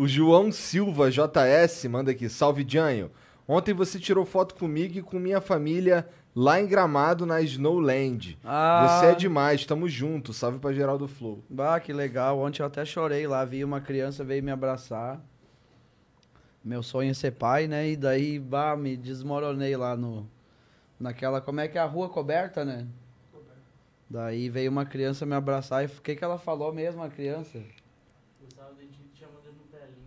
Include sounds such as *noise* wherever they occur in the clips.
O João Silva JS manda aqui, salve Janho. Ontem você tirou foto comigo e com minha família lá em Gramado, na Snowland. Ah. Você é demais, tamo junto. Salve pra Geraldo Flow. Bah, que legal. Ontem eu até chorei lá, vi uma criança veio me abraçar. Meu sonho é ser pai, né? E daí, bah, me desmoronei lá no naquela, como é que é a rua coberta, né? Daí veio uma criança me abraçar e o que que ela falou mesmo a criança?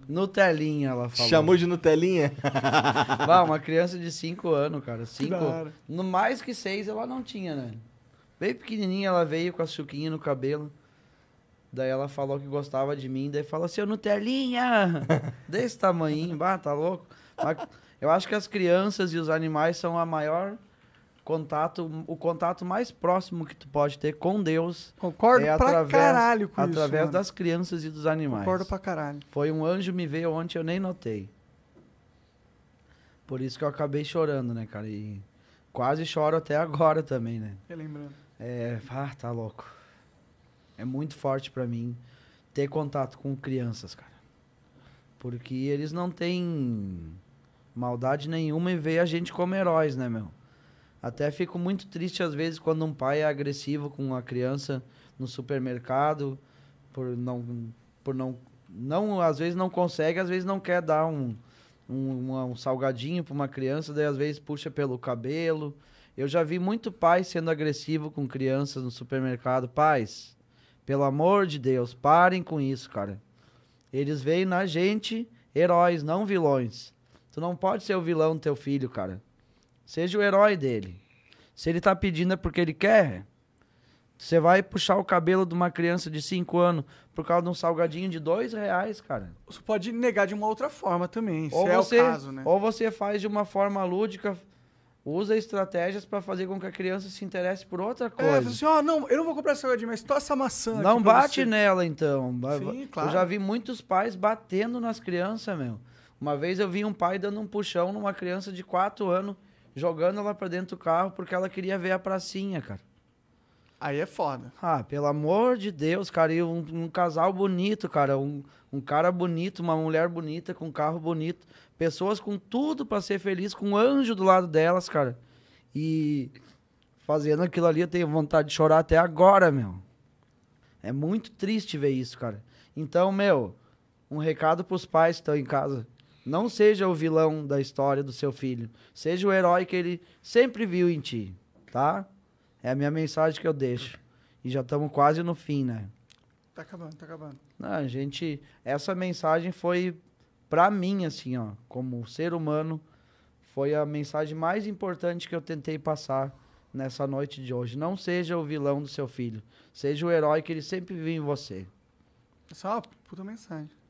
Nutelinha, ela falou. Chamou de Nutelinha? *laughs* Bah, uma criança de 5 anos, cara. claro. No mais que 6 ela não tinha, né? Bem pequenininha ela veio com a suquinha no cabelo. Daí ela falou que gostava de mim, daí falou eu assim, Nutelinha! *laughs* Desse tamanho, bah, tá louco? eu acho que as crianças e os animais são a maior contato, o contato mais próximo que tu pode ter com Deus. Concordo é pra caralho com através isso. das crianças e dos animais. Concordo pra caralho. Foi um anjo me veio ontem, eu nem notei. Por isso que eu acabei chorando, né, cara? E quase choro até agora também, né? É, ah, tá louco. É muito forte para mim ter contato com crianças, cara. Porque eles não têm maldade nenhuma e veem a gente como heróis, né, meu? Até fico muito triste às vezes quando um pai é agressivo com uma criança no supermercado por não por não não às vezes não consegue, às vezes não quer dar um um, um salgadinho para uma criança, daí às vezes puxa pelo cabelo. Eu já vi muito pai sendo agressivo com crianças no supermercado. Pais, pelo amor de Deus, parem com isso, cara. Eles veem na gente heróis, não vilões. Tu não pode ser o vilão do teu filho, cara. Seja o herói dele. Se ele tá pedindo é porque ele quer. Você vai puxar o cabelo de uma criança de 5 anos por causa de um salgadinho de 2 reais, cara. Você pode negar de uma outra forma também, ou se você, é o caso, né? Ou você faz de uma forma lúdica, usa estratégias para fazer com que a criança se interesse por outra é, coisa. É, assim, ó, oh, não, eu não vou comprar salgadinho, mas toca essa maçã Não bate você. nela, então. Sim, claro. Eu já vi muitos pais batendo nas crianças, meu. Uma vez eu vi um pai dando um puxão numa criança de 4 anos jogando ela pra dentro do carro porque ela queria ver a pracinha, cara. Aí é foda. Ah, pelo amor de Deus, cara. E um, um casal bonito, cara. Um, um, cara bonito, uma mulher bonita, com um carro bonito. Pessoas com tudo para ser feliz, com um anjo do lado delas, cara. E fazendo aquilo ali, eu tenho vontade de chorar até agora, meu. É muito triste ver isso, cara. Então, meu, um recado pros pais que estão em casa. Não seja o vilão da história do seu filho. Seja o herói que ele sempre viu em ti, tá? É a minha mensagem que eu deixo. E já estamos quase no fim, né? Tá acabando, tá acabando. Não, a gente, essa mensagem foi para mim assim, ó, como ser humano, foi a mensagem mais importante que eu tentei passar nessa noite de hoje. Não seja o vilão do seu filho, seja o herói que ele sempre viu em você. É só uma puta mensagem.